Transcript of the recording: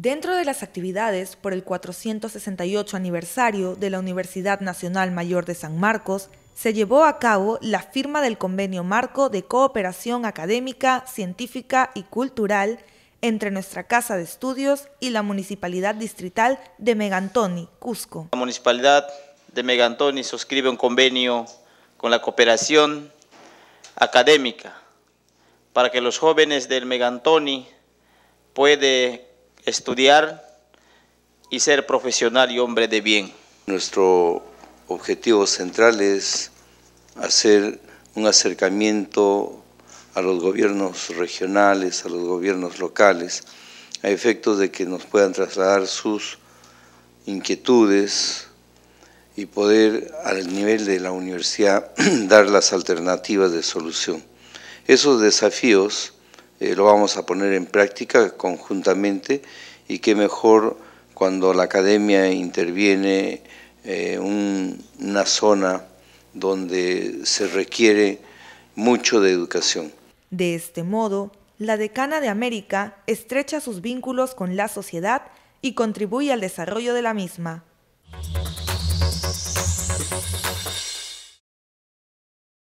Dentro de las actividades por el 468 aniversario de la Universidad Nacional Mayor de San Marcos, se llevó a cabo la firma del convenio marco de cooperación académica, científica y cultural entre nuestra Casa de Estudios y la Municipalidad Distrital de Megantoni, Cusco. La Municipalidad de Megantoni suscribe un convenio con la cooperación académica para que los jóvenes del Megantoni puedan estudiar y ser profesional y hombre de bien. Nuestro objetivo central es hacer un acercamiento a los gobiernos regionales, a los gobiernos locales, a efectos de que nos puedan trasladar sus inquietudes y poder, al nivel de la universidad, dar las alternativas de solución. Esos desafíos eh, lo vamos a poner en práctica conjuntamente y qué mejor cuando la academia interviene en eh, una zona donde se requiere mucho de educación. De este modo, la decana de América estrecha sus vínculos con la sociedad y contribuye al desarrollo de la misma.